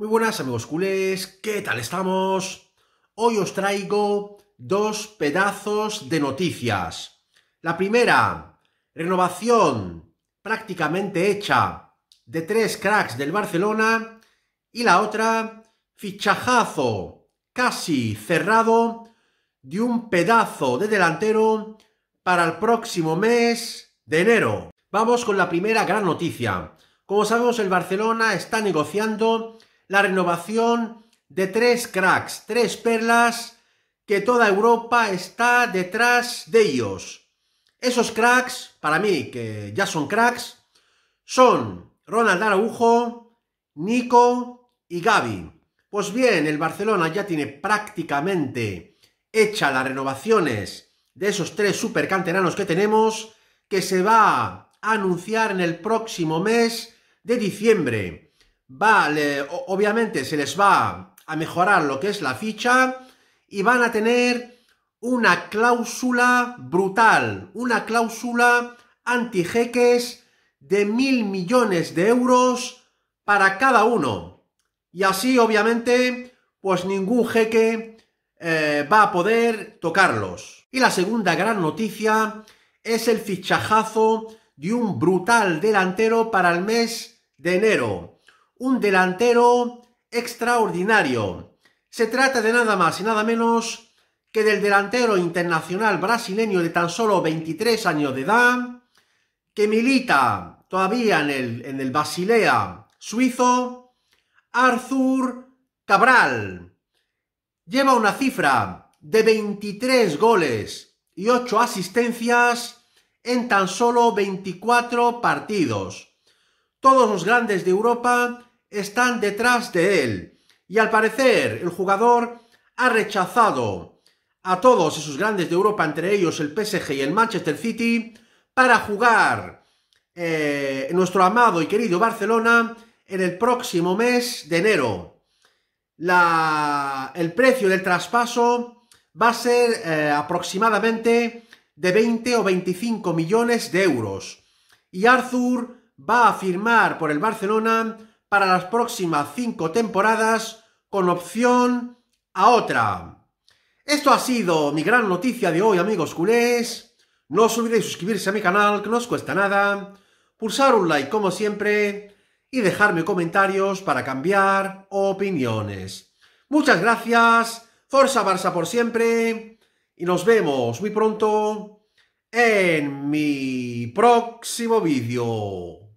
Muy buenas amigos culés, ¿qué tal estamos? Hoy os traigo dos pedazos de noticias. La primera, renovación prácticamente hecha de tres cracks del Barcelona y la otra, fichajazo casi cerrado de un pedazo de delantero para el próximo mes de enero. Vamos con la primera gran noticia. Como sabemos, el Barcelona está negociando la renovación de tres cracks, tres perlas que toda Europa está detrás de ellos. Esos cracks, para mí, que ya son cracks, son Ronald Araujo, Nico y Gaby. Pues bien, el Barcelona ya tiene prácticamente hecha las renovaciones de esos tres canteranos que tenemos, que se va a anunciar en el próximo mes de diciembre. Vale, obviamente se les va a mejorar lo que es la ficha y van a tener una cláusula brutal, una cláusula anti jeques de mil millones de euros para cada uno. Y así, obviamente, pues ningún jeque eh, va a poder tocarlos. Y la segunda gran noticia es el fichajazo de un brutal delantero para el mes de enero un delantero extraordinario. Se trata de nada más y nada menos que del delantero internacional brasileño de tan solo 23 años de edad, que milita todavía en el, en el Basilea suizo, Arthur Cabral. Lleva una cifra de 23 goles y 8 asistencias en tan solo 24 partidos. Todos los grandes de Europa están detrás de él. Y al parecer, el jugador ha rechazado a todos esos grandes de Europa, entre ellos el PSG y el Manchester City, para jugar eh, nuestro amado y querido Barcelona en el próximo mes de enero. el precio del traspaso va a ser eh, aproximadamente de 20 o 25 millones de euros. Y Arthur va a firmar por el Barcelona para las próximas cinco temporadas con opción a otra. Esto ha sido mi gran noticia de hoy, amigos culés. No os olvidéis suscribirse a mi canal, que no os cuesta nada, pulsar un like como siempre y dejarme comentarios para cambiar opiniones. Muchas gracias, Forza Barça por siempre y nos vemos muy pronto en mi próximo vídeo.